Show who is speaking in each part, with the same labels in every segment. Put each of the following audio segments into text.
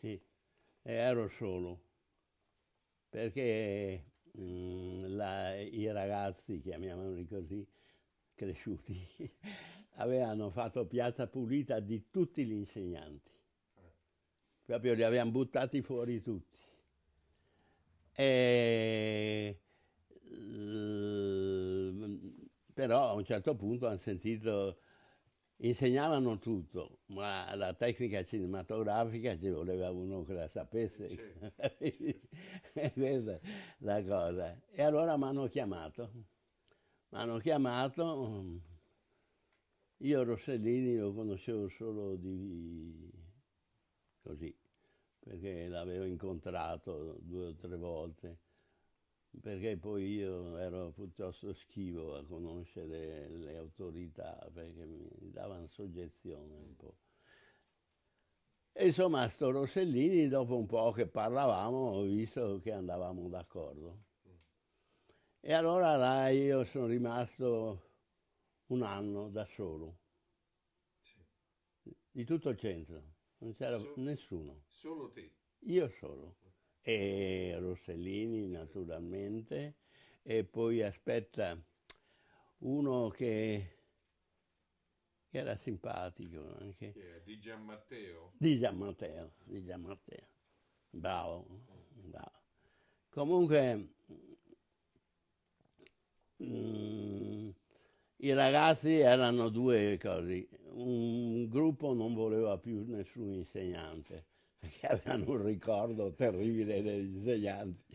Speaker 1: Sì, eh, ero solo, perché mh, mm, la, i ragazzi, chiamiamoli così, cresciuti, avevano fatto piazza pulita di tutti gli insegnanti. Proprio li avevano buttati fuori tutti. E, però a un certo punto hanno sentito insegnavano tutto, ma la tecnica cinematografica ci voleva uno che la sapesse. Questa è la cosa. E allora mi hanno chiamato. Mi hanno chiamato. Io Rossellini lo conoscevo solo di così, perché l'avevo incontrato due o tre volte perché poi io ero piuttosto schivo a conoscere le autorità, perché mi davano soggezione un po'. E insomma, a sto Rossellini, dopo un po' che parlavamo, ho visto che andavamo d'accordo. E allora là io sono rimasto un anno da solo, di tutto il centro, non c'era nessuno. Solo te? Io solo e Rossellini naturalmente e poi aspetta uno che, era simpatico anche. Yeah, di Giammatteo? Di Giammatteo, di Giammatteo. Bravo, bravo. Comunque mh, mm, i ragazzi erano due cose. Un gruppo non voleva più nessun insegnante perché avevano un ricordo terribile degli insegnanti.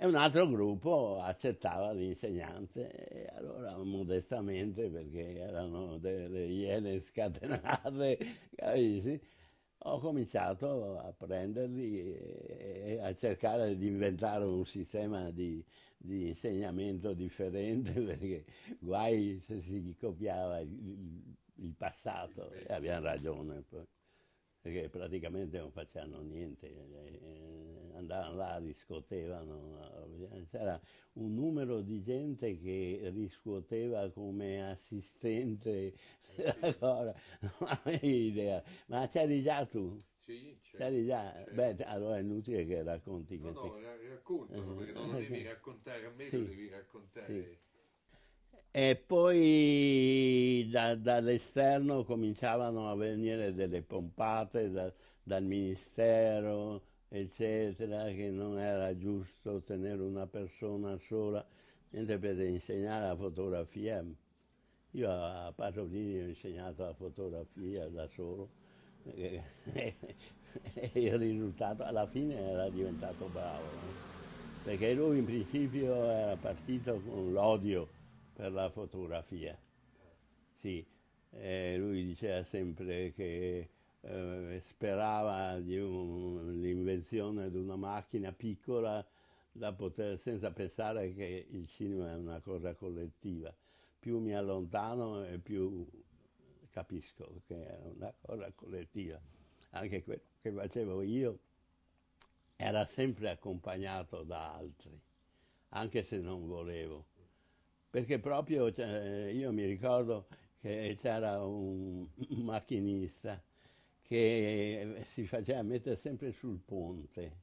Speaker 1: E un altro gruppo accettava l'insegnante, e allora modestamente, perché erano delle iene scatenate, capisci? ho cominciato a prenderli e a cercare di inventare un sistema di, di insegnamento differente perché guai se si copiava il, il passato e avevano ragione poi perché praticamente non facevano niente, eh, andavano là, riscuotevano, c'era un numero di gente che riscuoteva come assistente, eh, ancora, non avevo idea, ma c'eri già tu? Sì, c'eri già, beh allora è inutile che racconti. No, no, ti... perché non lo eh, devi raccontare a me, sì, lo devi raccontare... Sì. E poi da, dall'esterno cominciavano a venire delle pompate da, dal ministero, eccetera, che non era giusto tenere una persona sola, mentre per insegnare la fotografia, io a Pasolini ho insegnato la fotografia da solo e, il risultato alla fine era diventato bravo, no? perché lui in principio era partito con l'odio per la fotografia. Sì, e lui diceva sempre che eh, sperava l'invenzione un, di una macchina piccola poter, senza pensare che il cinema è una cosa collettiva. Più mi allontano e più capisco che era una cosa collettiva. Anche quello che facevo io era sempre accompagnato da altri, anche se non volevo perché proprio cioè, io mi ricordo che c'era un, macchinista che si faceva mettere sempre sul ponte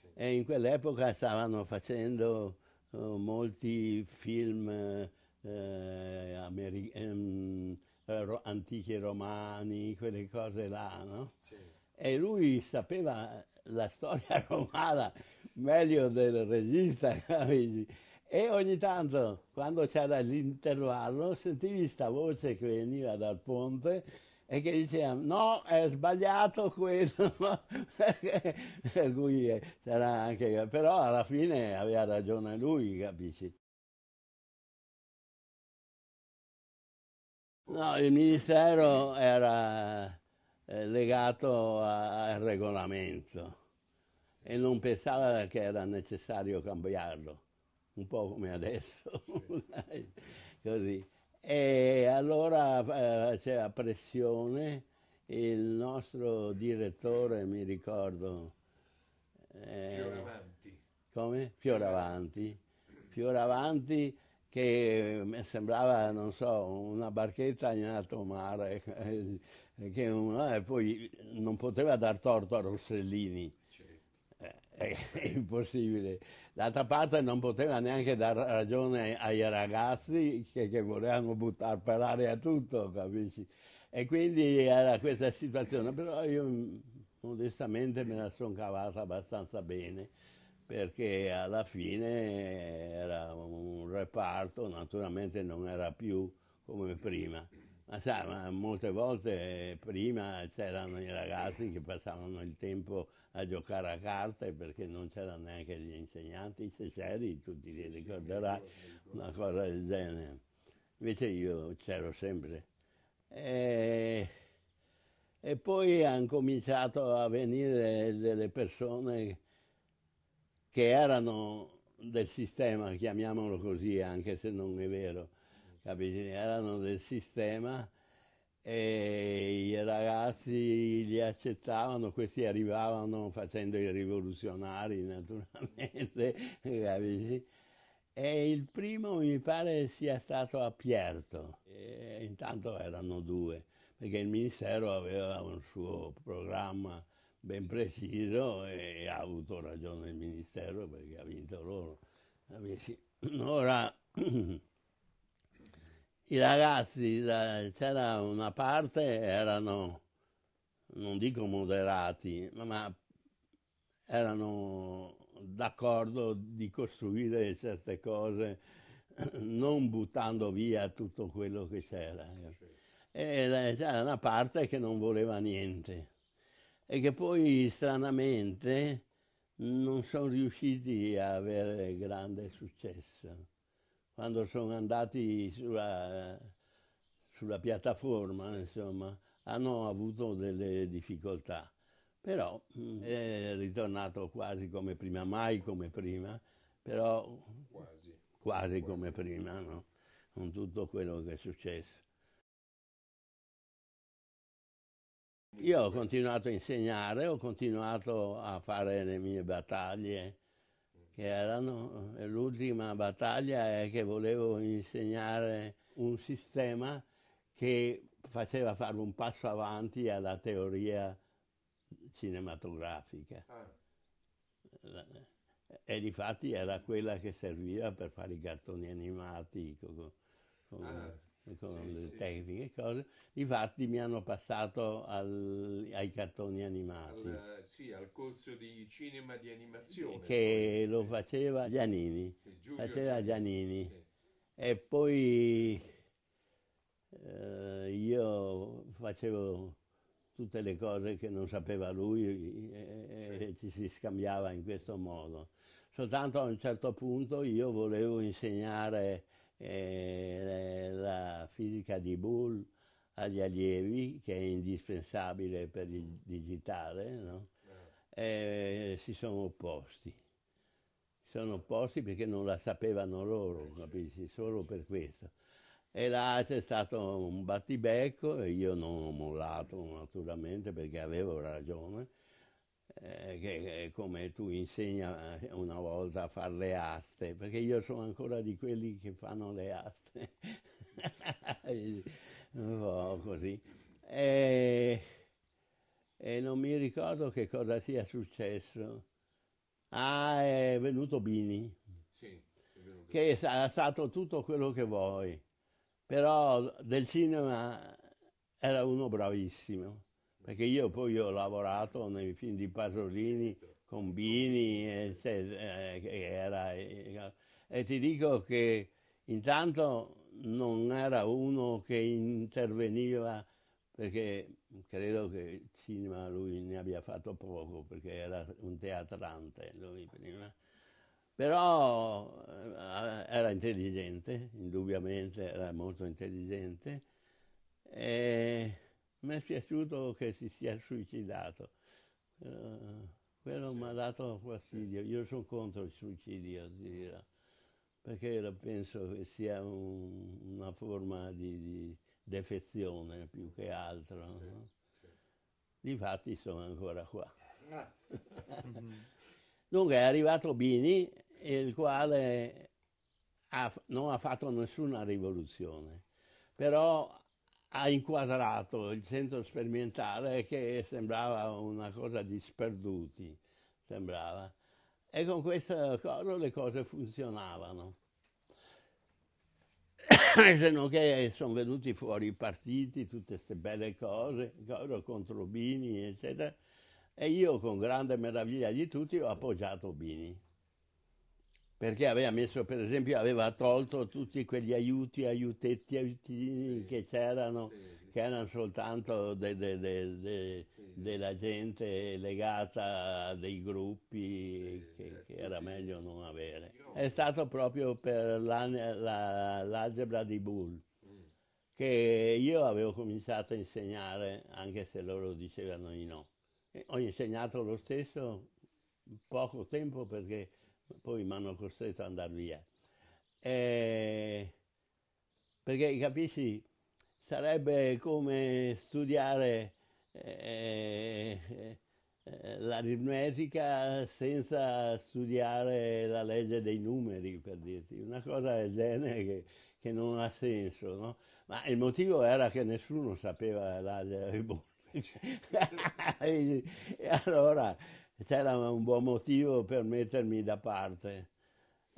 Speaker 1: sì. e in quell'epoca stavano facendo uh, molti film eh, Ameri- ehm, ro- antichi romani, quelle cose là, no? Sì. E lui sapeva la storia romana meglio del regista, capisci? E ogni tanto, quando c'era l'intervallo, sentivi questa voce che veniva dal ponte e che diceva no, è sbagliato quello, per cui c'era anche... però alla fine aveva ragione lui, capisci? No, il ministero era eh, legato al regolamento e non pensava che era necessario cambiarlo un po' come adesso, così. E allora faceva eh, pressione, il nostro direttore, mi ricordo... Eh, Fioravanti. Come? Fioravanti. Fioravanti che mi sembrava, non so, una barchetta in alto mare, che, e eh, poi non poteva dar torto a Rossellini è impossibile. D'altra parte non poteva neanche dar ragione ai ragazzi che, che volevano buttare per aria tutto, capisci? E quindi era questa situazione, però io modestamente me la sono cavata abbastanza bene perché alla fine era un reparto, naturalmente non era più come prima. Ma sai, ma molte volte prima c'erano i ragazzi che passavano il tempo a giocare a carte perché non c'erano neanche gli insegnanti, se c'eri tu ti ricorderai una cosa del genere. Invece io c'ero sempre. E, e poi hanno cominciato a venire delle persone che erano del sistema, chiamiamolo così, anche se non è vero, capisci? erano del sistema e i ragazzi li accettavano, questi arrivavano facendo i rivoluzionari naturalmente, e il primo mi pare sia stato a Pierto, e intanto erano due, perché il Ministero aveva un suo programma ben preciso e ha avuto ragione il Ministero perché ha vinto loro. Ora, i ragazzi, c'era una parte, erano, non dico moderati, ma erano d'accordo di costruire certe cose non buttando via tutto quello che c'era. Eh. E eh, c'era una parte che non voleva niente e che poi stranamente non sono riusciti a avere grande successo quando sono andati sulla, sulla piattaforma, insomma, hanno avuto delle difficoltà. Però mm, è ritornato quasi come prima, mai come prima, però quasi, quasi come prima, no? con tutto quello che è successo. Io ho continuato a insegnare, ho continuato a fare le mie battaglie che erano eh, l'ultima battaglia è che volevo insegnare un sistema che faceva fare un passo avanti alla teoria cinematografica. Ah. Eh, e di fatti era quella che serviva per fare i cartoni animati. Con, con ah con sì, le sì. tecniche e cose, infatti mi hanno passato al, ai cartoni animati. Al, eh, sì, al corso di cinema di animazione. Che poi. lo faceva Giannini. Sì, faceva Giannini. E poi eh, io facevo tutte le cose che non sapeva lui e, e ci si scambiava in questo modo. Soltanto a un certo punto io volevo insegnare eh, la fisica di Boole agli allievi, che è indispensabile per il digitale, no? eh, eh si sono opposti. Si sono opposti perché non la sapevano loro, eh, capisci? Solo per questo. E là c'è stato un battibecco e io non ho mollato naturalmente perché avevo ragione eh, che come tu insegna eh, una volta a fare le aste, perché io sono ancora di quelli che fanno le aste, un po' così. E, e non mi ricordo che cosa sia successo. Ah, è venuto Bini. Sì, è venuto. Che sarà stato tutto quello che vuoi. Però del cinema era uno bravissimo perché io poi ho lavorato nei film di Pasolini con Bini, eccetera, eh, eh, e ti dico che intanto non era uno che interveniva perché credo che il cinema lui ne abbia fatto poco, perché era un teatrante lui prima, però eh, era intelligente, indubbiamente era molto intelligente, e mi è piaciuto che si sia suicidato. Uh, quello sì. mi ha dato fastidio. Io sono contro il suicidio, perché penso che sia un, una forma di, di, defezione più che altro. Sì. No? Sì. Difatti sono ancora qua. Ah. Dunque è arrivato Bini, il quale ha, non ha fatto nessuna rivoluzione, però ha inquadrato il centro sperimentale che sembrava una cosa di sperduti, sembrava. E con questo coro le cose funzionavano. Se non che sono venuti fuori i partiti, tutte queste belle cose, coro contro Bini, eccetera. E io con grande meraviglia di tutti ho appoggiato Bini perché aveva messo, per esempio, aveva tolto tutti quegli aiuti, aiutetti, aiutini sì. che c'erano, sì. che erano soltanto della de, de, gente legata a dei gruppi che, che, era meglio non avere. È stato proprio per l'algebra la, di Bull mm. che io avevo cominciato a insegnare anche se loro dicevano di no. E ho insegnato lo stesso poco tempo perché poi mi hanno costretto ad andare via. E eh, perché capisci, sarebbe come studiare eh, eh, l'aritmetica senza studiare la legge dei numeri, per dirti, una cosa del genere che, che non ha senso, no? Ma il motivo era che nessuno sapeva la dei numeri. e allora c'era un buon motivo per mettermi da parte.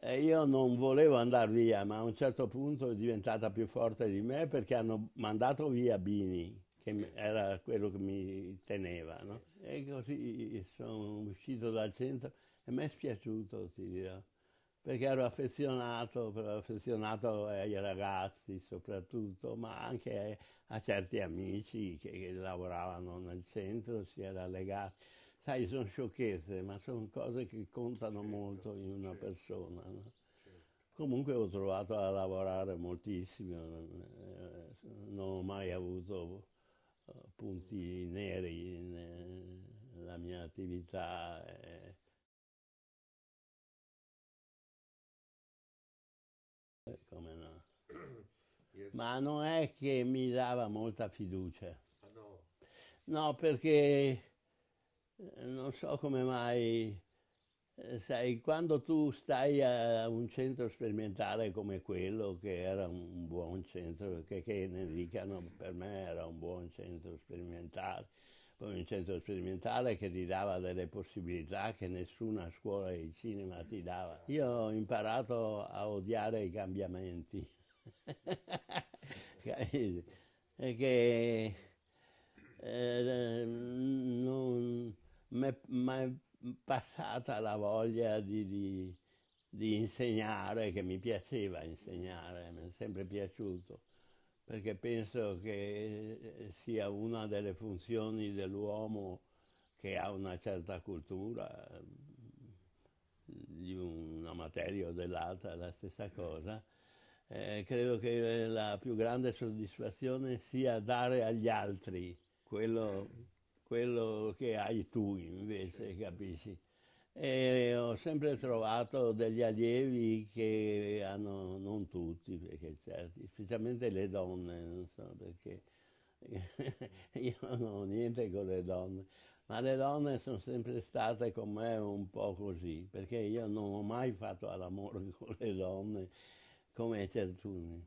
Speaker 1: E io non volevo andare via, ma a un certo punto è diventata più forte di me perché hanno mandato via Bini, che era quello che mi teneva. No? E così sono uscito dal centro e mi è spiaciuto, ti dirò, perché ero affezionato, affezionato ai ragazzi soprattutto, ma anche a certi amici che, che lavoravano nel centro, si era legati sai, sono sciocchezze, ma sono cose che contano certo, molto in una certo, persona. No? Certo. Comunque ho trovato a lavorare moltissimo, eh, non ho mai avuto eh, punti mm. neri nella eh, mia attività. Come no? Ma non è che mi dava molta fiducia. Ah, no. no, perché eh, non so come mai, eh, sai, quando tu stai a un centro sperimentale come quello, che era un buon centro, che, che ne dicano per me era un buon centro sperimentale, poi un centro sperimentale che ti dava delle possibilità che nessuna scuola di cinema ti dava. Io ho imparato a odiare i cambiamenti. che eh, non, mi è passata la voglia di, di, di, insegnare, che mi piaceva insegnare, mi è sempre piaciuto, perché penso che eh, sia una delle funzioni dell'uomo che ha una certa cultura, ehm, di una materia o dell'altra, la stessa cosa. Eh, credo che la più grande soddisfazione sia dare agli altri quello quello che hai tu invece, capisci? E ho sempre trovato degli allievi che hanno, non tutti, perché certi, specialmente le donne, non so perché, io non ho niente con le donne, ma le donne sono sempre state con me un po' così, perché io non ho mai fatto all'amore con le donne come certuni.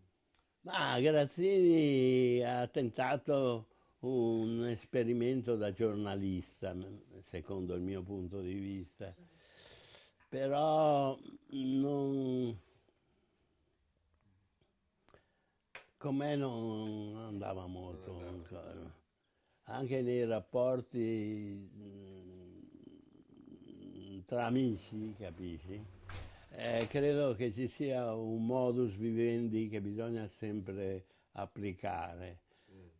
Speaker 1: Ma Grazzini ha tentato un esperimento da giornalista, secondo il mio punto di vista, però non... con me non andava molto ancora. Anche nei rapporti mm, tra amici, capisci? Eh, credo che ci sia un modus vivendi che bisogna sempre applicare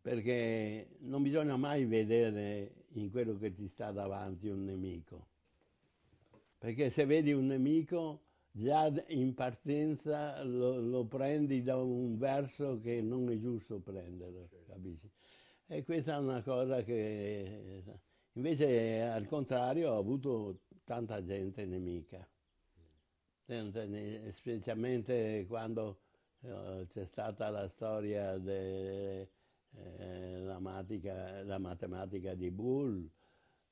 Speaker 1: perché non bisogna mai vedere in quello che ti sta davanti un nemico, perché se vedi un nemico già in partenza lo, lo prendi da un verso che non è giusto prendere, capisci? E questa è una cosa che invece al contrario ho avuto tanta gente nemica, specialmente quando eh, c'è stata la storia del... Eh, la, matica, la, matematica di Bull,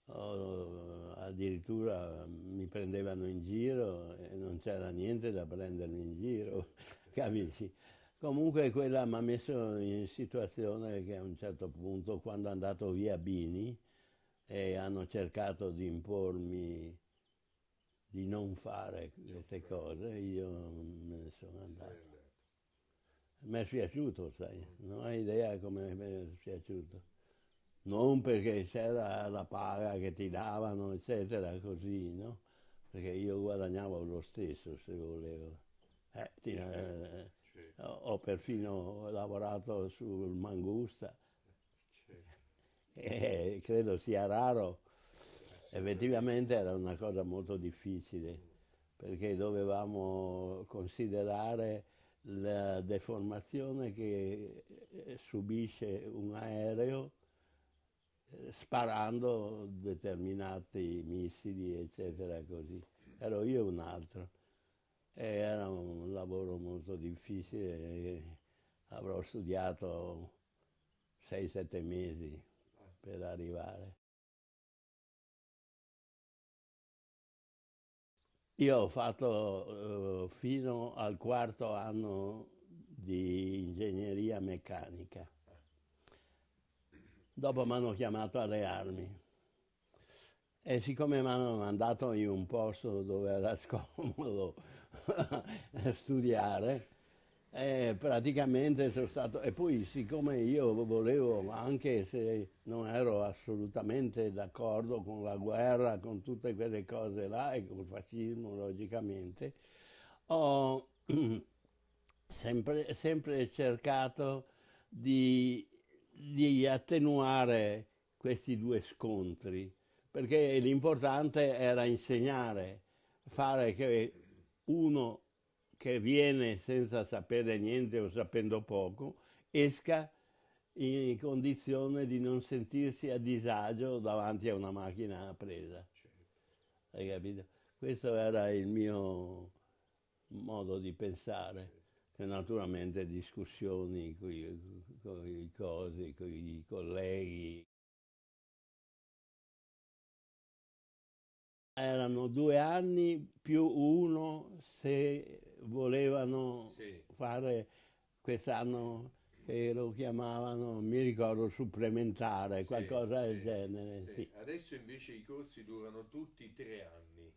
Speaker 1: o, addirittura mi prendevano in giro e non c'era niente da prendermi in giro, capisci? Comunque quella mi ha messo in situazione che a un certo punto, quando è andato via Bini e hanno cercato di impormi di non fare queste cose, io me ne sono andato mi è spiaciuto, sai, non hai idea come mi è spiaciuto. Non perché c'era la paga che ti davano, eccetera, così, no? Perché io guadagnavo lo stesso, se volevo. Eh, ti, eh, certo. eh ho perfino lavorato sul Mangusta, e certo. eh, credo sia raro. Effettivamente era una cosa molto difficile, perché dovevamo considerare la deformazione che eh, subisce un aereo eh, sparando determinati missili, eccetera, così. Ero io un altro. E era un lavoro molto difficile, eh, avrò studiato 6-7 mesi per arrivare. Io ho fatto eh, fino al quarto anno di ingegneria meccanica. Dopo mi hanno chiamato alle armi e siccome mi hanno mandato in un posto dove era scomodo studiare, e eh, praticamente sono stato. E poi, siccome io volevo, anche se non ero assolutamente d'accordo con la guerra, con tutte quelle cose là e col fascismo, logicamente, ho sempre, sempre cercato di, di attenuare questi due scontri, perché l'importante era insegnare, fare che uno che viene senza sapere niente o sapendo poco, esca in condizione di non sentirsi a disagio davanti a una macchina a presa. Certo. Hai capito? Questo era il mio modo di pensare, E naturalmente discussioni con i cosi, con i colleghi. Erano due anni più uno se volevano sì. fare quest'anno che lo chiamavano, mi ricordo, supplementare, sì, qualcosa del genere. Adesso invece i corsi durano tutti tre anni.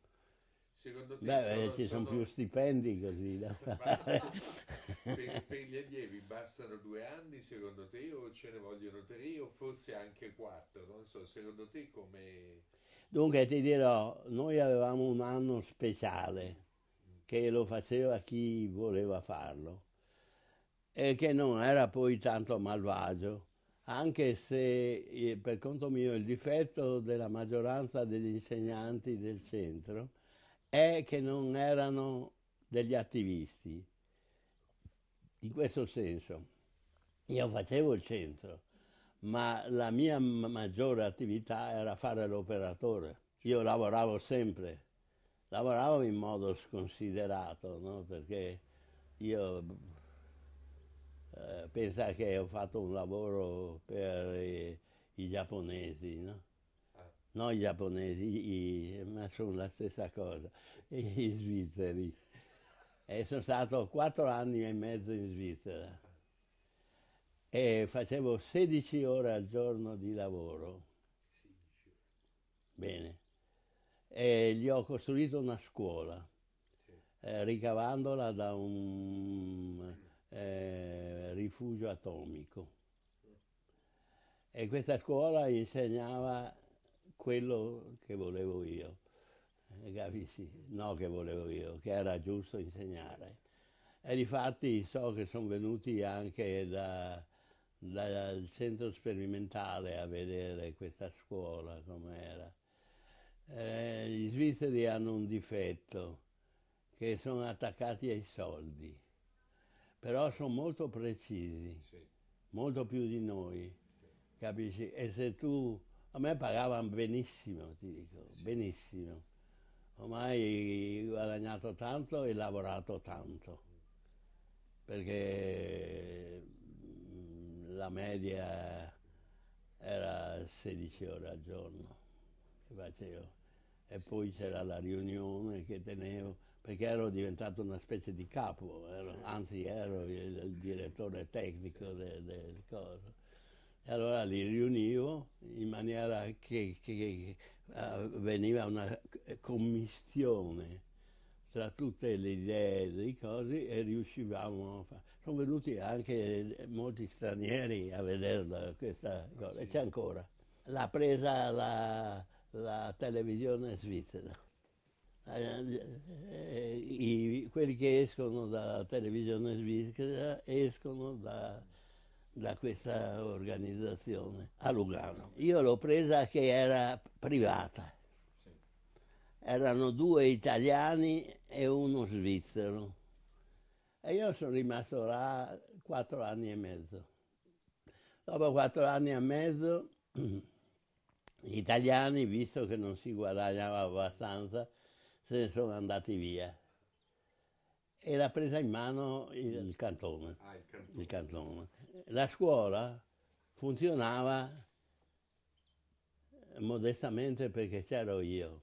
Speaker 1: Secondo te Beh, sono, ci sono, sono, più stipendi così. Da bastano, per, per, gli allievi bastano due anni secondo te o ce ne vogliono tre o forse anche quattro? Non so, secondo te come... Dunque ti dirò, noi avevamo un anno speciale che lo faceva chi voleva farlo e che non era poi tanto malvagio, anche se eh, per conto mio il difetto della maggioranza degli insegnanti del centro è che non erano degli attivisti. In questo senso, io facevo il centro, ma la mia maggiore attività era fare l'operatore. Io lavoravo sempre lavoravo in modo sconsiderato, no? perché io eh, pensavo che ho fatto un lavoro per i, eh, i giapponesi, no? Eh. non i giapponesi, i, ma sono la stessa cosa, i svizzeri. E sono stato quattro anni e mezzo in Svizzera e facevo 16 ore al giorno di lavoro. 16 Bene e gli ho costruito una scuola, eh, ricavandola da un eh, rifugio atomico. E questa scuola insegnava quello che volevo io, eh, capisci? No che volevo io, che era giusto insegnare. E difatti so che sono venuti anche da, dal centro sperimentale a vedere questa scuola come era eh, gli svizzeri hanno un difetto, che sono attaccati ai soldi, però sono molto precisi, sì. molto più di noi, sì. capisci? E se tu, a me pagavano benissimo, ti dico, sì. benissimo. Ormai ho guadagnato tanto e lavorato tanto, perché mm, la media era 16 ore al giorno che facevo e poi c'era la riunione che tenevo, perché ero diventato una specie di capo, ero, anzi ero il, il direttore tecnico del de, coso. E allora li riunivo in maniera che, che, che uh, veniva una commistione tra tutte le idee dei cosi e riuscivamo a fare. Sono venuti anche molti stranieri a vederla questa cosa, ah, sì. e c'è ancora. L'ha presa la la televisione svizzera. Eh, I, quelli che escono dalla televisione svizzera escono da, da questa organizzazione a Lugano. Io l'ho presa che era privata. Erano due italiani e uno svizzero. E io sono rimasto là quattro anni e mezzo. Dopo quattro anni e mezzo Gli italiani, visto che non si guadagnava abbastanza, se ne sono andati via. E l'ha presa in mano il, cantone, ah, il, cantone. il cantone. La scuola funzionava eh, modestamente perché c'ero io,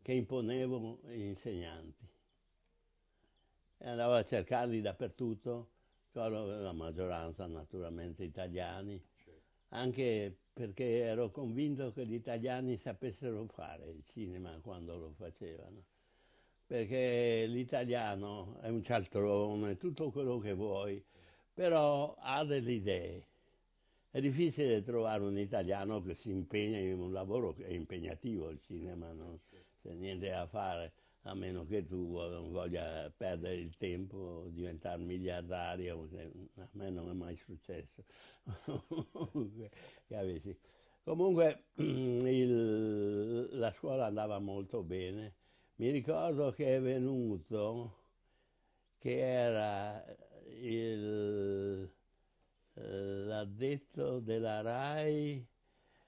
Speaker 1: che imponevo gli insegnanti. andavo a cercarli dappertutto, la maggioranza naturalmente italiani, certo. anche perché ero convinto che gli italiani sapessero fare il cinema quando lo facevano, perché l'italiano è un cialtrone, tutto quello che vuoi, però ha delle idee. È difficile trovare un italiano che si impegna in un lavoro che è impegnativo, il cinema non c'è niente da fare a meno che tu eh, non voglia perdere il tempo, diventare miliardario, a me non è mai successo. Comunque il, la scuola andava molto bene. Mi ricordo che è venuto, che era il, eh, l'addetto della RAI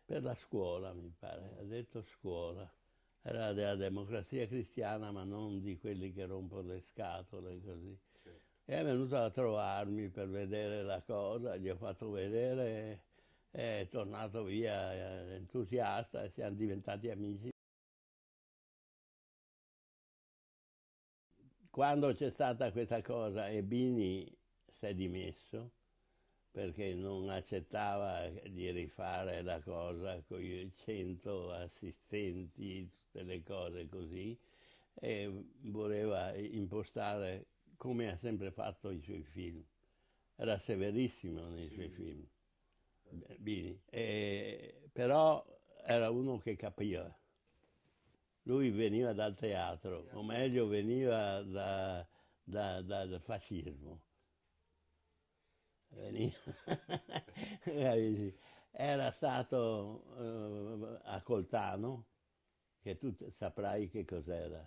Speaker 1: per la scuola, mi pare, addetto scuola era della democrazia cristiana, ma non di quelli che rompono le scatole così. Certo. E è venuto a trovarmi per vedere la cosa, gli ho fatto vedere, è tornato via eh, entusiasta e siamo diventati amici. Quando c'è stata questa cosa e Bini si è dimesso, perché non accettava di rifare la cosa con i 100 assistenti, tutte le cose così, e voleva impostare come ha sempre fatto i suoi film. Era severissimo nei sì. suoi film, Bini, e, però era uno che capiva. Lui veniva dal teatro, o meglio veniva da, da, da, dal fascismo era stato uh, a Coltano, che tu saprai che cos'era.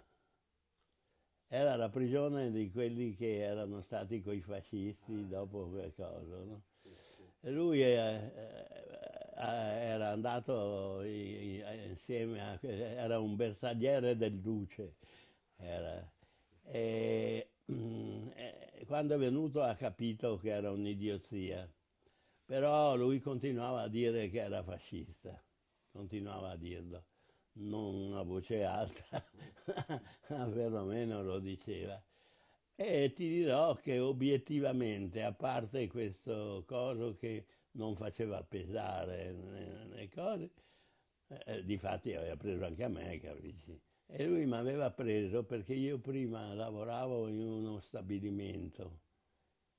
Speaker 1: Era la prigione di quelli che erano stati coi fascisti ah. dopo quel coso, no? Lui eh, eh, eh, era andato insieme a... era un bersagliere del duce, era, e Mm, eh, quando è venuto ha capito che era un'idiozia, però lui continuava a dire che era fascista, continuava a dirlo, non a voce alta, ma perlomeno lo diceva. E ti dirò che obiettivamente, a parte questo coso che non faceva pesare le cose, eh, difatti aveva preso anche a me, capisci? E lui mi aveva preso perché io prima lavoravo in uno stabilimento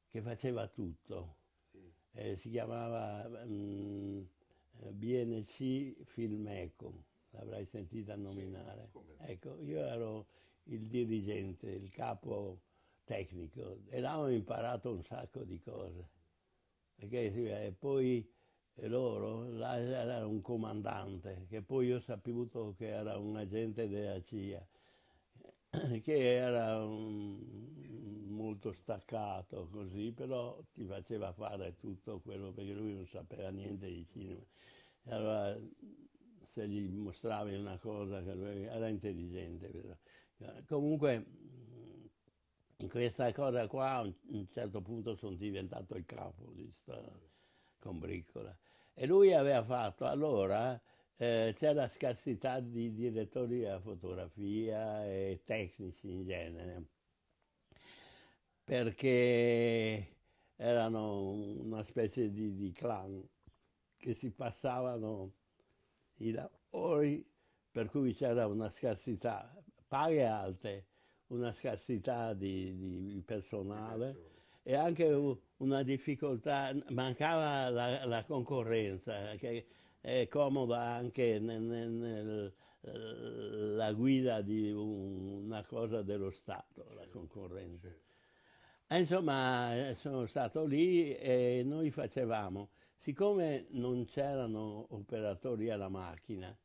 Speaker 1: che faceva tutto. Sì. Eh, si chiamava mh, mm, BNC Filmeco, l'avrai sentita nominare. Sì, ecco, io ero il dirigente, il capo tecnico e là ho imparato un sacco di cose. Perché, sì, eh, poi e loro, là era un comandante, che poi ho saputo che era un agente della CIA, che era un, molto staccato così, però ti faceva fare tutto quello perché lui non sapeva niente di cinema. Allora, se gli mostravi una cosa che lui era intelligente, però. comunque in questa cosa qua a un certo punto sono diventato il capo di questa combriccola. E lui aveva fatto, allora eh, c'era scarsità di direttori della fotografia e tecnici in genere, perché erano una specie di, di clan che si passavano i lavori, per cui c'era una scarsità, paghe alte, una scarsità di, di personale e anche una difficoltà, mancava la, la concorrenza, che è comoda anche nella nel, guida di una cosa dello Stato, la concorrenza. Insomma, sono stato lì e noi facevamo, siccome non c'erano operatori alla macchina,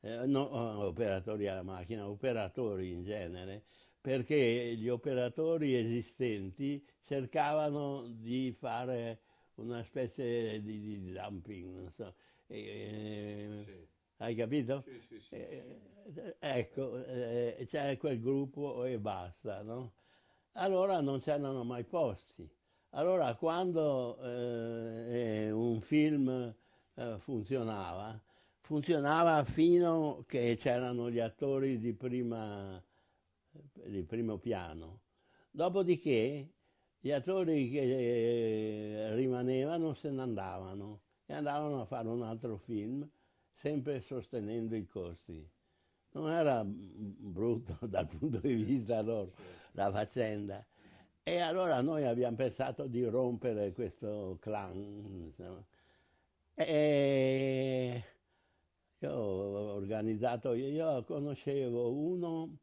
Speaker 1: eh, no, operatori alla macchina, operatori in genere, perché gli operatori esistenti cercavano di fare una specie di, di dumping, so. e, sì. Eh, hai capito? Sì, sì, sì, eh, ecco, eh, c'è quel gruppo e basta, no? Allora non c'erano mai posti. Allora quando eh, eh un film eh, funzionava, funzionava fino che c'erano gli attori di prima di primo piano. Dopodiché gli attori che eh, rimanevano se ne andavano e andavano a fare un altro film, sempre sostenendo i costi. Non era brutto dal punto di vista loro la faccenda. E allora noi abbiamo pensato di rompere questo clan. E io ho organizzato, io conoscevo uno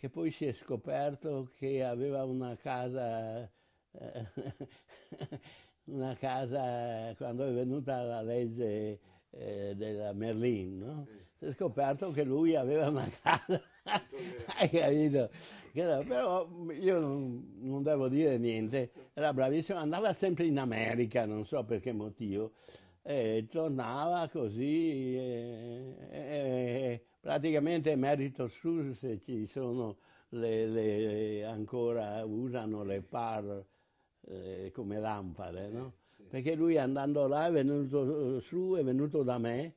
Speaker 1: che poi si è scoperto che aveva una casa, eh, una casa quando è venuta la legge eh, della Merlin, no? si è scoperto che lui aveva una casa. Hai capito? Però io non, non, devo dire niente, era bravissimo, andava sempre in America, non so per che motivo, e tornava così, e, eh, e, eh, Praticamente merito su se ci sono le, le ancora usano le par eh, come lampade, no? Perché lui andando là è venuto eh, su, è venuto da me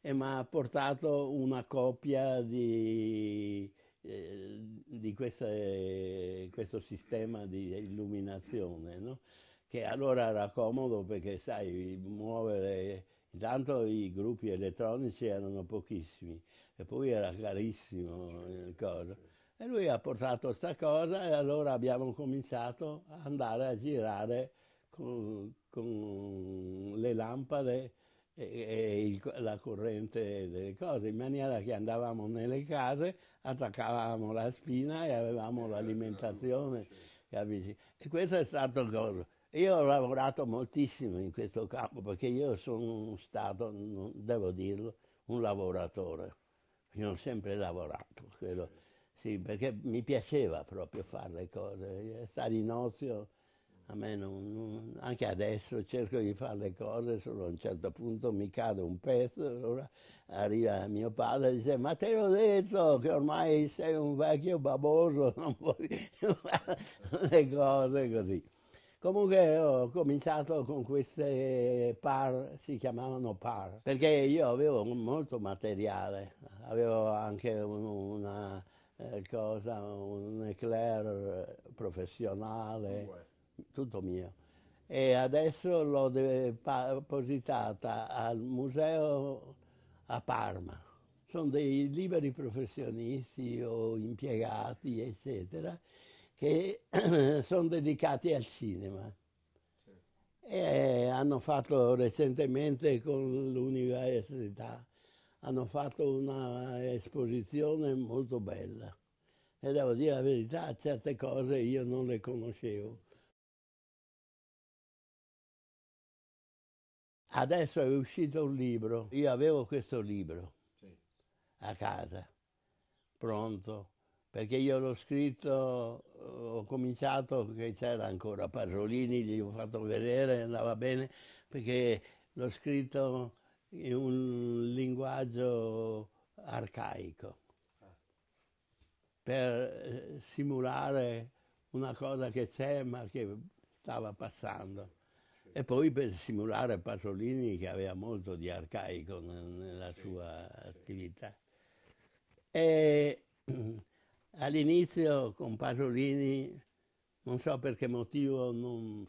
Speaker 1: e mi ha portato una copia di, eh, di queste, questo sistema di illuminazione, no? che allora era comodo perché sai muovere, intanto i gruppi elettronici erano pochissimi, e poi era carissimo eh, il coso. E lui ha portato questa cosa e allora abbiamo cominciato a andare a girare con, con le lampade e, e il, la corrente delle cose, in maniera che andavamo nelle case, attaccavamo la spina e avevamo eh, l'alimentazione. Capisci? E questo è stato il coso. Io ho lavorato moltissimo in questo campo perché io sono stato, devo dirlo, un lavoratore. Io ho sempre lavorato, quello, sì, perché mi piaceva proprio fare le cose, stare in ozio, a me non, non, anche adesso cerco di fare le cose, solo a un certo punto mi cade un pezzo, allora arriva mio padre e dice ma te l'ho detto che ormai sei un vecchio baboso, non puoi fare le cose così. Comunque ho cominciato con queste par, si chiamavano par, perché io avevo molto materiale, avevo anche una eh, cosa, un eclair professionale, tutto mio. E adesso l'ho depositata al museo a Parma. Sono dei liberi professionisti o impiegati, eccetera, che sono dedicati al cinema e hanno fatto recentemente con l'università hanno fatto un'esposizione molto bella e devo dire la verità certe cose io non le conoscevo adesso è uscito un libro io avevo questo libro sì. a casa pronto perché io l'ho scritto, ho cominciato che c'era ancora Pasolini, gli ho fatto vedere, andava bene, perché l'ho scritto in un linguaggio arcaico per eh, simulare una cosa che c'è ma che stava passando e poi per simulare Pasolini che aveva molto di arcaico nella sua attività. E All'inizio con Pasolini, non so per che motivo, non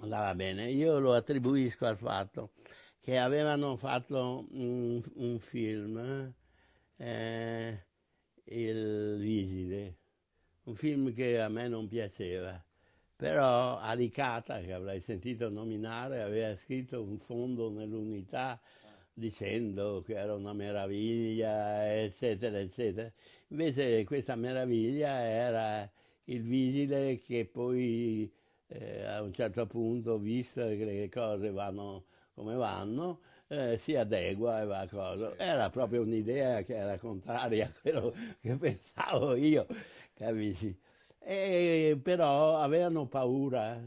Speaker 1: andava bene. Io lo attribuisco al fatto che avevano fatto un, un film, eh, Il Vigile, un film che a me non piaceva, però Alicata, che avrai sentito nominare, aveva scritto Un fondo nell'unità dicendo che era una meraviglia, eccetera, eccetera. Invece questa meraviglia era il vigile che poi eh, a un certo punto, visto che le cose vanno come vanno, eh, si adegua e va a cosa. Era proprio un'idea che era contraria a quello che pensavo io, capisci? E, però avevano paura,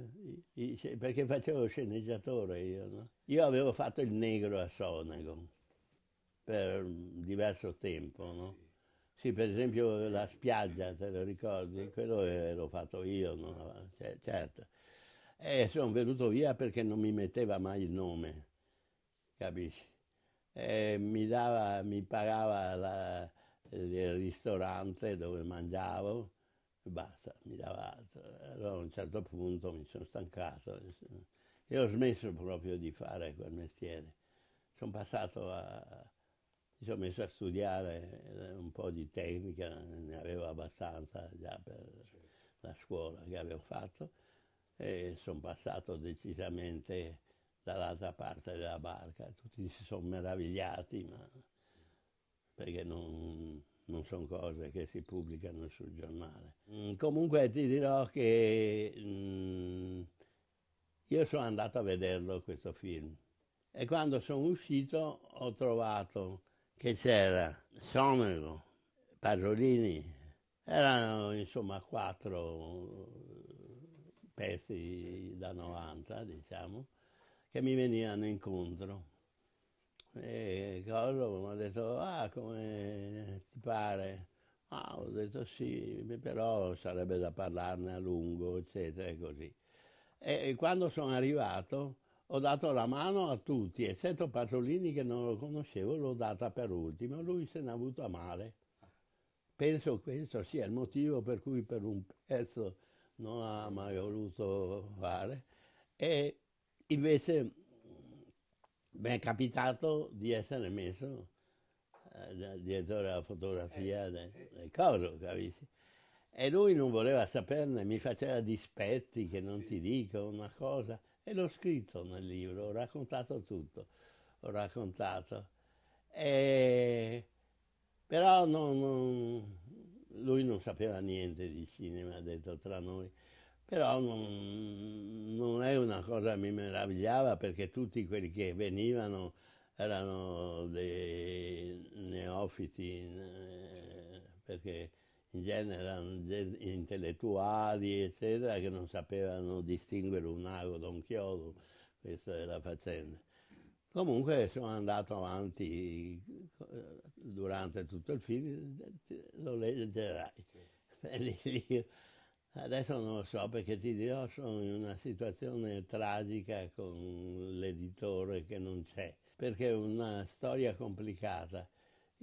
Speaker 1: perché facevo sceneggiatore io, no? Io avevo fatto il negro a Sonego per diverso tempo, no? Sì, per esempio la spiaggia, te lo ricordi? Certo. Quello l'ho fatto io, no? Cioè, certo. E sono venuto via perché non mi metteva mai il nome, capisci? E mi, dava, mi pagava la, il ristorante dove mangiavo e basta, mi dava altro. Allora a un certo punto mi sono stancato e ho smesso proprio di fare quel mestiere. Sono passato a... mi sono messo a studiare eh, un po' di tecnica, ne avevo abbastanza già per la scuola che avevo fatto e sono passato decisamente dall'altra parte della barca. Tutti si sono meravigliati, ma perché non, non sono cose che si pubblicano sul giornale. Mm, comunque ti dirò che... Mh, mm, io sono andato a vederlo questo film e quando sono uscito ho trovato che c'era Somero, Pasolini, erano insomma quattro pezzi da 90 diciamo che mi venivano incontro. E cosa? Mi ha detto, ah, come ti pare? Ah, ho detto sì, però sarebbe da parlarne a lungo, eccetera, e così e quando sono arrivato ho dato la mano a tutti, eccetto Pasolini che non lo conoscevo, l'ho data per ultimo, lui se n'è avuto a male. Penso questo sia il motivo per cui per un pezzo non ha mai voluto fare e invece mi è capitato di essere messo eh, direttore della fotografia eh, del, eh. del coso, capisci? E lui non voleva saperne, mi faceva dispetti che non ti dico una cosa. E l'ho scritto nel libro, ho raccontato tutto, ho raccontato. E... Però non, non... lui non sapeva niente di cinema, ha detto tra noi. Però non, non è una cosa che mi meravigliava perché tutti quelli che venivano erano dei neofiti, eh, perché in genere erano intellettuali, eccetera, che non sapevano distinguere un ago da un chiodo, questa è la faccenda. Comunque sono andato avanti eh, durante tutto il film, lo leggerai. Sì. Adesso non lo so perché ti dirò, sono in una situazione tragica con l'editore che non c'è, perché è una storia complicata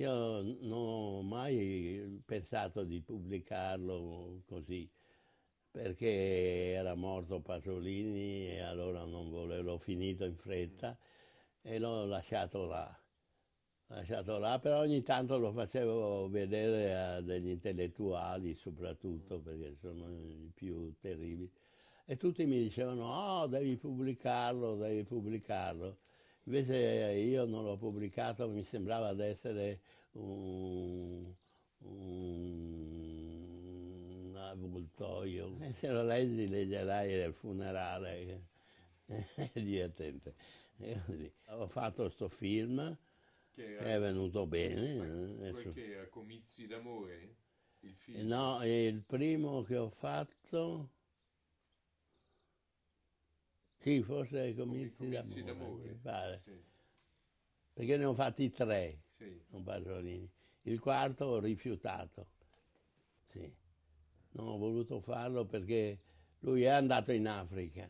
Speaker 1: io non ho mai pensato di pubblicarlo così, perché era morto Pasolini e allora non volevo, l'ho finito in fretta e l'ho lasciato là. Lasciato là, però ogni tanto lo facevo vedere a degli intellettuali soprattutto, perché sono i più terribili. E tutti mi dicevano, oh, devi pubblicarlo, devi pubblicarlo. Invece eh, io non l'ho pubblicato, mi sembrava di essere un, un avvoltoio. Eh, se lo leggi leggerai il funerale eh, è divertente. Ho fatto questo film che, era, che, è venuto bene. Quel che era Comizi d'amore? Il film? No, il primo che ho fatto sì, forse ai comizi, comizi d'amore, mi pare. Sì. Perché ne ho fatti tre sì. con Pasolini. Il quarto ho rifiutato, sì. Non ho voluto farlo perché lui è andato in Africa,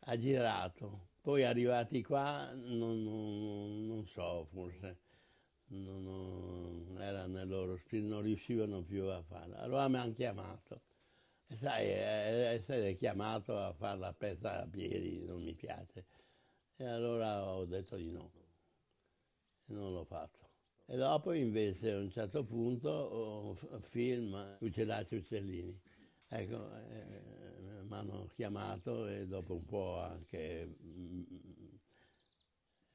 Speaker 1: ha girato. Poi arrivati qua, non, non, non so, forse non, non, era nel loro spirito, non riuscivano più a farlo. Allora mi hanno chiamato Sai, eh, essere chiamato a fare la pezza a piedi non mi piace. E allora ho detto di no. E non l'ho fatto. E dopo invece a un certo punto un film, Uccellati Uccellini. Ecco, eh, mi hanno chiamato e dopo un po' anche mh,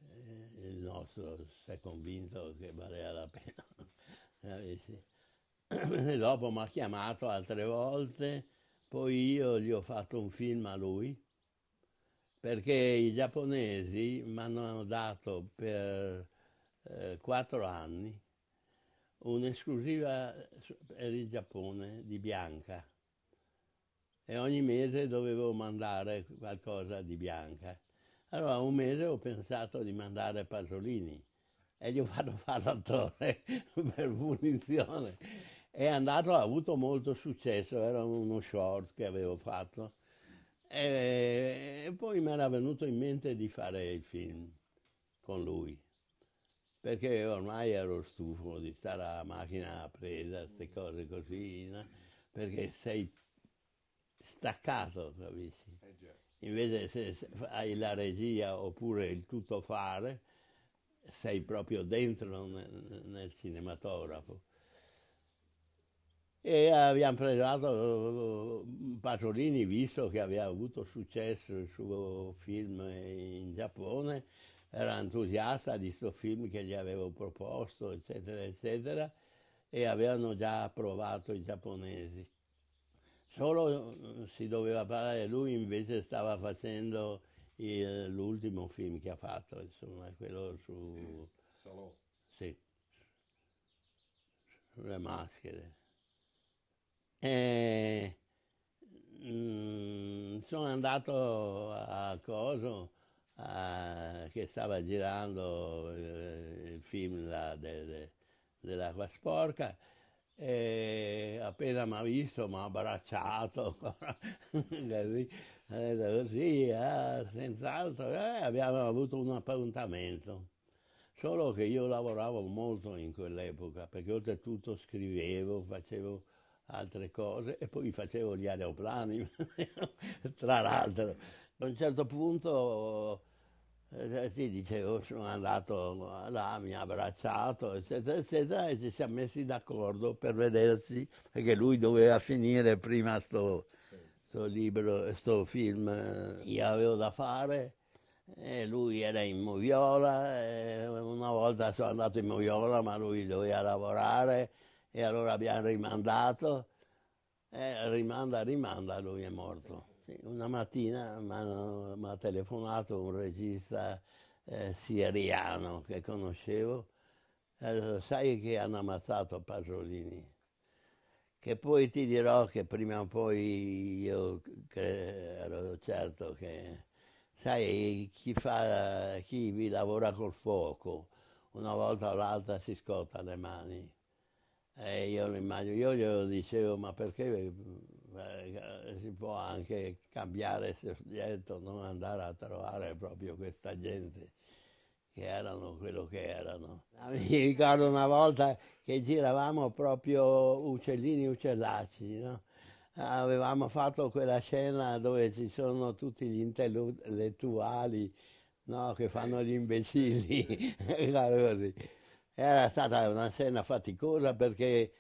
Speaker 1: mm, eh, il nostro si è convinto che valeva la pena. eh, sì dopo mi ha chiamato altre volte, poi io gli ho fatto un film a lui, perché i giapponesi mi hanno dato per eh, quattro anni un'esclusiva per il Giappone di Bianca e ogni mese dovevo mandare qualcosa di Bianca. Allora un mese ho pensato di mandare Pasolini e gli ho fatto fare l'attore per punizione è andato, ha avuto molto successo, era uno short che avevo fatto e, e poi mi era venuto in mente di fare il film con lui perché ormai ero stufo di stare a macchina presa, queste cose così, no? perché sei staccato, capisci? Eh, Invece se hai la regia oppure il tutto fare, sei proprio dentro nel, nel cinematografo e abbiamo preso mm, Pasolini, visto che aveva avuto successo il suo film in Giappone, era entusiasta di questo film che gli avevo proposto, eccetera, eccetera, e avevano già approvato i giapponesi. Solo mm, si doveva parlare, lui invece stava facendo l'ultimo film che ha fatto, insomma, quello su... Salò. Sì, sulle maschere. E, eh, mm, sono andato a Coso a, che stava girando eh, il film la, de, de, dell'acqua sporca e appena mi ha visto mi ha abbracciato così, così eh, ah, senz'altro eh, abbiamo avuto un appuntamento solo che io lavoravo molto in quell'epoca perché oltretutto scrivevo facevo altre cose e poi facevo gli aeroplani, tra l'altro. A un certo punto eh, ti dicevo, sono andato là, mi ha abbracciato, eccetera, eccetera, e ci siamo messi d'accordo per vederci, perché lui doveva finire prima sto, sto libro, sto film, eh, io avevo da fare. E lui era in Moviola, una volta sono andato in Moviola ma lui doveva lavorare e allora abbiamo rimandato, e eh, rimanda, rimanda, lui è morto. Una mattina mi ha telefonato un regista eh, siriano che conoscevo, eh, sai che hanno ammazzato Pasolini? Che poi ti dirò che prima o poi io ero certo che, sai, chi, fa, chi lavora col fuoco, una volta o l'altra si scotta le mani e eh, io lo immagino, io glielo dicevo, ma perché eh, eh, si può anche cambiare soggetto, non andare a trovare proprio questa gente che erano quello che erano. Mi ricordo una volta che giravamo proprio Uccellini Uccellacci, no? avevamo fatto quella scena dove ci sono tutti gli intellettuali no? che fanno gli imbecilli. Era stata una scena faticosa perché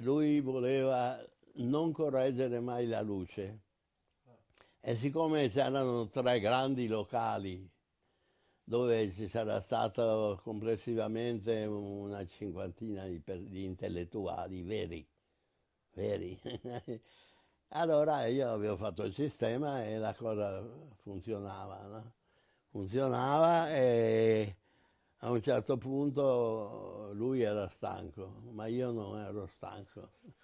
Speaker 1: lui voleva non correggere mai la luce. E siccome c'erano tre grandi locali dove ci sarà stato complessivamente una cinquantina di, di intellettuali veri, veri. allora io avevo fatto il sistema e la cosa funzionava, no? funzionava e a un certo punto lui era stanco, ma io non ero stanco.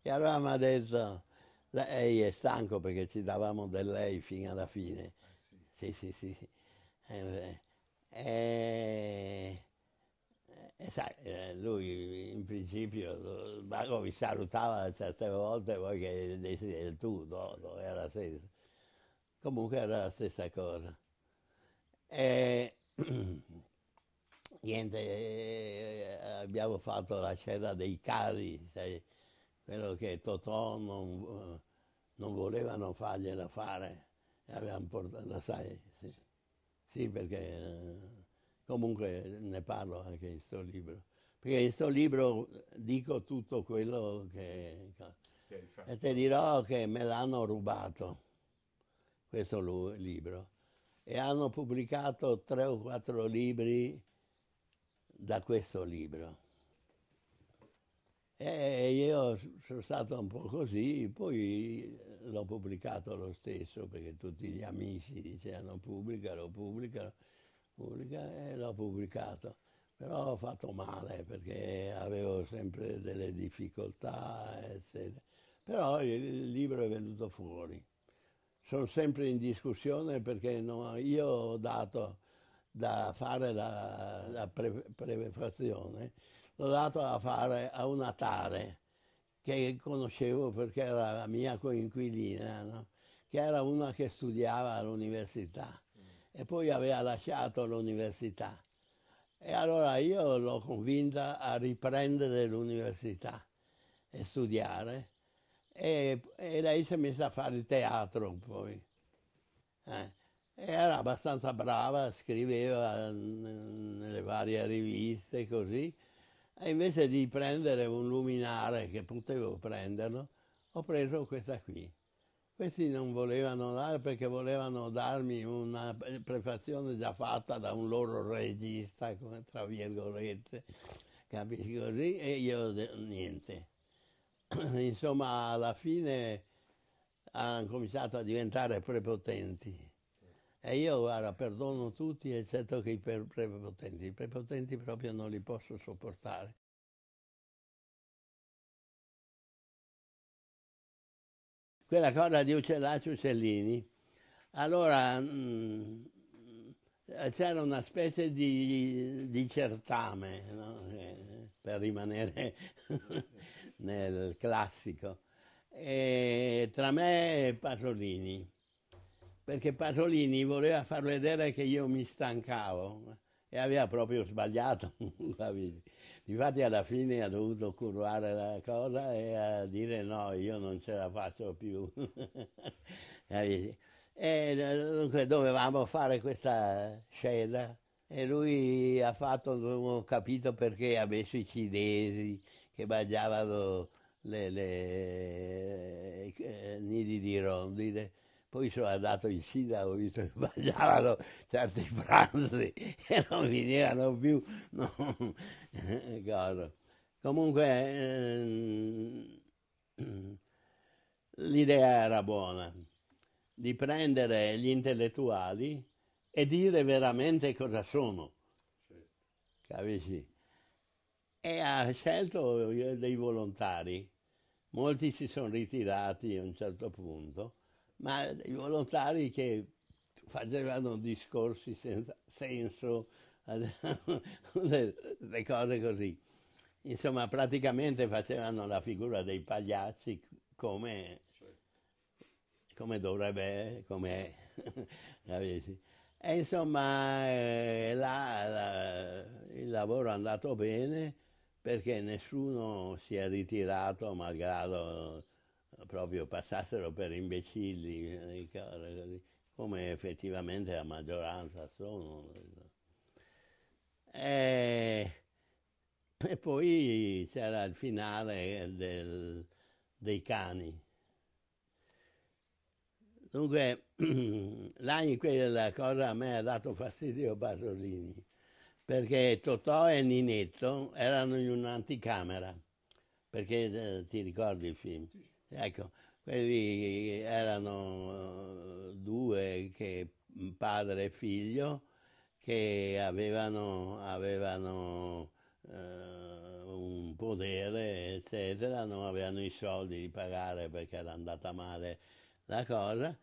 Speaker 1: E allora mi ha detto, lei è stanco perché ci davamo del lei fino alla fine. Ah, sì, sì, sì. sì. E, e, e sai, eh, lui in principio, Mago mi salutava certe volte, poi che dici tu, no, no, era la stessa. Comunque era la stessa cosa. E, niente, abbiamo fatto la scena dei cari, sai, quello che Totò non, non volevano fargliela fare, e l'abbiamo portato, sai, sì, sì perché comunque ne parlo anche in sto libro, perché in sto libro dico tutto quello che... che e ti dirò che me l'hanno rubato, questo libro, e hanno pubblicato tre o quattro libri da questo libro. E io sono stato un po' così, poi l'ho pubblicato lo stesso perché tutti gli amici dicevano pubblicalo, pubblicalo, pubblica e l'ho pubblicato. Però ho fatto male perché avevo sempre delle difficoltà, eccetera. Però il libro è venuto fuori. Sono sempre in discussione perché no, io ho dato da fare la, la pre, prefazione, l'ho dato a fare a una tale che conoscevo perché era la mia coinquilina, no? che era una che studiava all'università e poi aveva lasciato l'università. E allora io l'ho convinta a riprendere l'università e studiare e, e lei si è messa a fare il teatro poi. Eh era abbastanza brava, scriveva nelle varie riviste così, e invece di prendere un luminare che potevo prenderlo, ho preso questa qui. Questi non volevano dare perché volevano darmi una prefazione già fatta da un loro regista, tra virgolette, capisci così? E io niente. Insomma, alla fine hanno cominciato a diventare prepotenti e io, guarda, perdono tutti, eccetto che i prepotenti. I prepotenti proprio non li posso sopportare. Quella cosa di uccellacci uccellini. Allora, mm, c'era una specie di, di certame, no? Eh, per rimanere nel classico, e tra me e Pasolini perché Pasolini voleva far vedere che io mi stancavo e aveva proprio sbagliato. Infatti alla fine ha dovuto curvare la cosa e a dire no, io non ce la faccio più. e dunque dovevamo fare questa scena e lui ha fatto, non ho capito perché ha messo i cinesi che mangiavano le, le eh, eh nidi di rondine poi sono andato in Sida, ho visto che mangiavano certi pranzi e non finivano più. No. Comunque eh, l'idea era buona, di prendere gli intellettuali e dire veramente cosa sono. Capisci? E ha scelto dei volontari, molti si sono ritirati a un certo punto ma i volontari che facevano discorsi senza senso, le cose così. Insomma, praticamente facevano la figura dei pagliacci come, come dovrebbe, come E insomma, eh, là, il lavoro è andato bene perché nessuno si è ritirato malgrado proprio passassero per imbecilli, eh, come effettivamente la maggioranza sono. E, eh, e poi c'era il finale del, dei cani. Dunque, là in quella cosa a me ha dato fastidio Pasolini, perché Totò e Ninetto erano in un'anticamera, perché eh, ti ricordi il film? Sì. Ecco, quelli erano eh, due che, mm, padre e figlio che avevano, avevano eh, un potere, eccetera, non avevano i soldi di pagare perché era andata male la cosa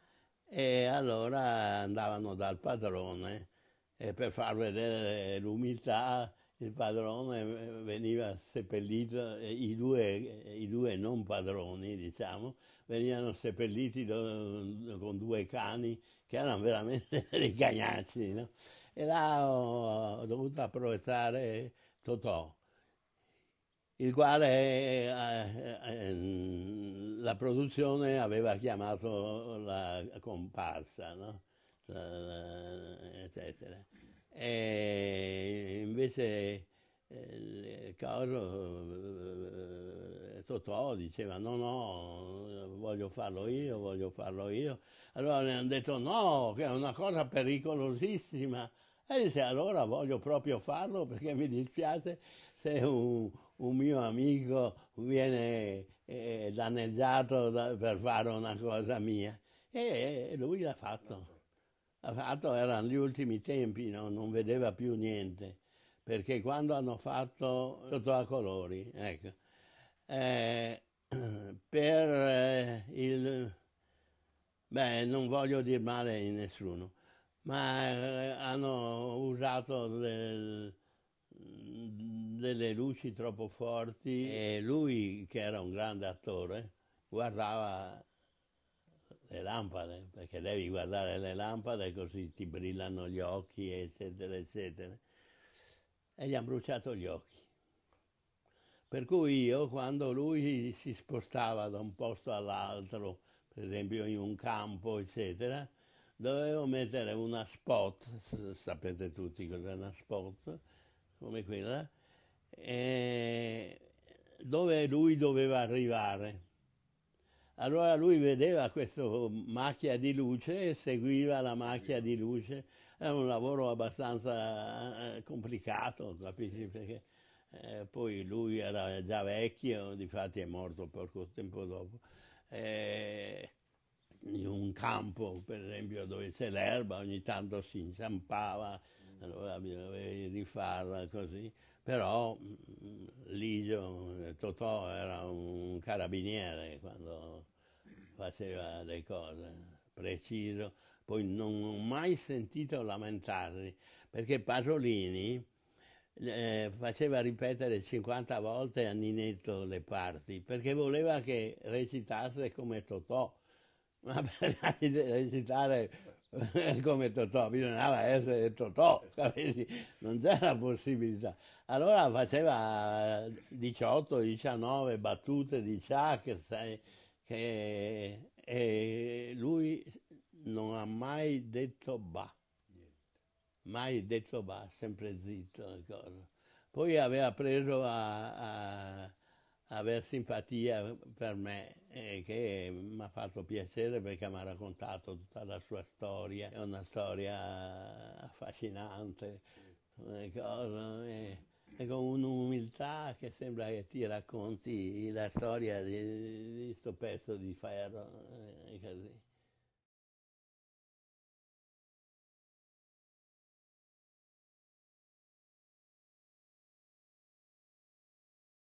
Speaker 1: e allora andavano dal padrone e eh, per far vedere l'umiltà il padrone eh, veniva seppellito, eh, i due, eh, i due non padroni, diciamo, venivano seppelliti do, con due cani che erano veramente dei cagnacci. No? E là ho, ho dovuto approfittare Totò, il quale eh, eh, mm, la produzione aveva chiamato la comparsa, no? eccetera. E invece eh, il eh, Totò diceva no no voglio farlo io voglio farlo io allora le hanno detto no che è una cosa pericolosissima e disse allora voglio proprio farlo perché mi dispiace se un, un mio amico viene eh, danneggiato da, per fare una cosa mia e lui l'ha fatto fatto erano gli ultimi tempi, no? non vedeva più niente, perché quando hanno fatto sotto a colori, ecco, eh, per eh, il... beh, non voglio dire male a nessuno, ma eh, hanno usato del, delle luci troppo forti e lui, che era un grande attore, guardava le lampade, perché devi guardare le lampade così ti brillano gli occhi, eccetera, eccetera. E gli hanno bruciato gli occhi. Per cui io, quando lui si spostava da un posto all'altro, per esempio in un campo, eccetera, dovevo mettere una spot, sapete tutti cos'è una spot, come quella, dove lui doveva arrivare. Allora lui vedeva questa macchia di luce e seguiva la macchia di luce. Era un lavoro abbastanza eh, complicato, capisci? Perché eh, poi lui era già vecchio, difatti è morto poco tempo dopo. Eh, in un campo, per esempio, dove c'è l'erba, ogni tanto si inciampava, allora bisogna rifarla così. Però Ligio, Totò era un carabiniere quando faceva le cose, preciso. Poi non ho mai sentito lamentarsi, perché Pasolini eh, faceva ripetere 50 volte a Ninetto le parti, perché voleva che recitasse come Totò ma per recitare come Totò, bisognava essere Totò, non c'era possibilità. Allora faceva 18-19 eh, battute di Chuck, sai, che, e lui non ha mai detto ba, mai detto ba, sempre zitto. Poi aveva preso a, a aver simpatia per me eh, che mi ha fatto piacere perché mi ha raccontato tutta la sua storia, è una storia affascinante, cosa, eh, e con un'umiltà che sembra che ti racconti la storia di questo pezzo di ferro. Eh, così.